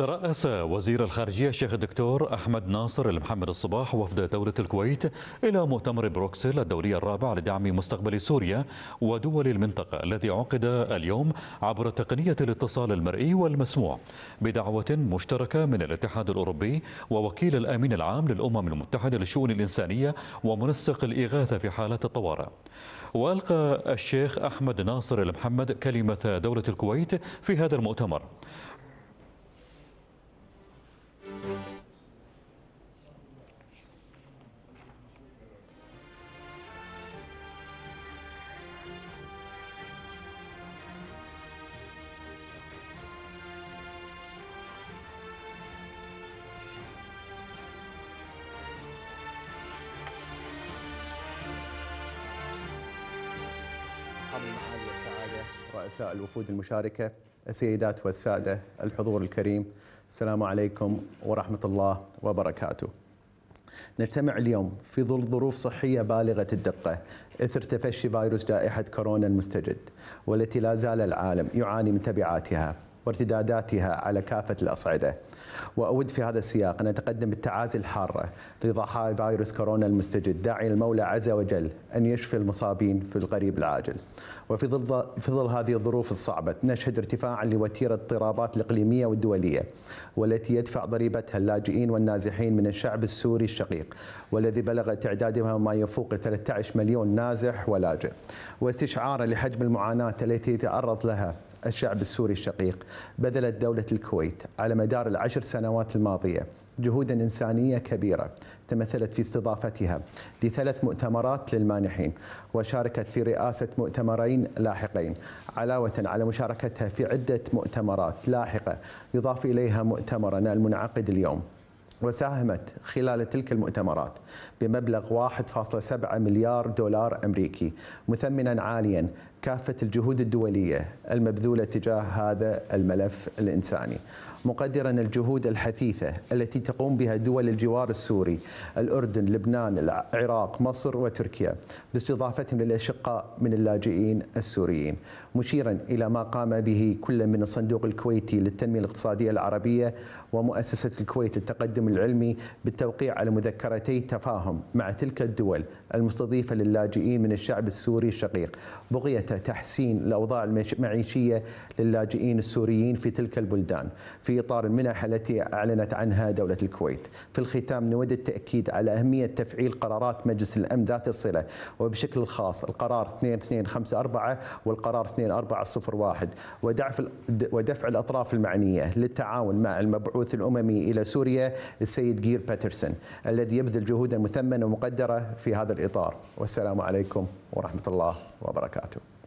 ترأس وزير الخارجية الشيخ الدكتور أحمد ناصر المحمد الصباح وفد دولة الكويت إلى مؤتمر بروكسل الدولي الرابع لدعم مستقبل سوريا ودول المنطقة الذي عقد اليوم عبر تقنية الاتصال المرئي والمسموع بدعوة مشتركة من الاتحاد الأوروبي ووكيل الأمين العام للأمم المتحدة للشؤون الإنسانية ومنسق الإغاثة في حالات الطوارئ وألقى الشيخ أحمد ناصر المحمد كلمة دولة الكويت في هذا المؤتمر أرحم المعالي والسعادة رؤساء الوفود المشاركة السيدات والسادة الحضور الكريم السلام عليكم ورحمة الله وبركاته نجتمع اليوم في ظل ظروف صحية بالغة الدقة إثر تفشي فيروس جائحة كورونا المستجد والتي لا زال العالم يعاني من تبعاتها وارتداداتها على كافة الأصعدة وأود في هذا السياق أن أتقدم بالتعازي الحارة لضحايا فيروس كورونا المستجد داعي المولى عز وجل أن يشفي المصابين في القريب العاجل وفي ظل, في ظل هذه الظروف الصعبة نشهد ارتفاعا لوتيرة اضطرابات الإقليمية والدولية والتي يدفع ضريبتها اللاجئين والنازحين من الشعب السوري الشقيق والذي بلغ تعدادهم ما يفوق 13 مليون نازح ولاجئ واستشعارا لحجم المعاناة التي يتعرض لها الشعب السوري الشقيق بذلت دولة الكويت على مدار العشر سنوات الماضية جهودا إنسانية كبيرة تمثلت في استضافتها لثلاث مؤتمرات للمانحين وشاركت في رئاسة مؤتمرين لاحقين علاوة على مشاركتها في عدة مؤتمرات لاحقة يضاف إليها مؤتمرنا المنعقد اليوم وساهمت خلال تلك المؤتمرات بمبلغ 1.7 مليار دولار امريكي مثمنا عاليا كافة الجهود الدولية المبذولة تجاه هذا الملف الإنساني مقدرا الجهود الحثيثة التي تقوم بها دول الجوار السوري الأردن، لبنان، العراق، مصر وتركيا باستضافتهم للأشقاء من اللاجئين السوريين مشيرا إلى ما قام به كل من الصندوق الكويتي للتنمية الاقتصادية العربية ومؤسسة الكويت للتقدم العلمي بالتوقيع على مذكرتي تفاهم مع تلك الدول المستضيفة للاجئين من الشعب السوري الشقيق بغية تحسين الاوضاع المعيشيه للاجئين السوريين في تلك البلدان في اطار المنح التي اعلنت عنها دوله الكويت. في الختام نود التاكيد على اهميه تفعيل قرارات مجلس الامن ذات الصله وبشكل خاص القرار 2254 والقرار 2401 ودعف ودفع الاطراف المعنيه للتعاون مع المبعوث الاممي الى سوريا السيد جير باترسون الذي يبذل جهودا مثمنه ومقدره في هذا الاطار والسلام عليكم ورحمه الله وبركاته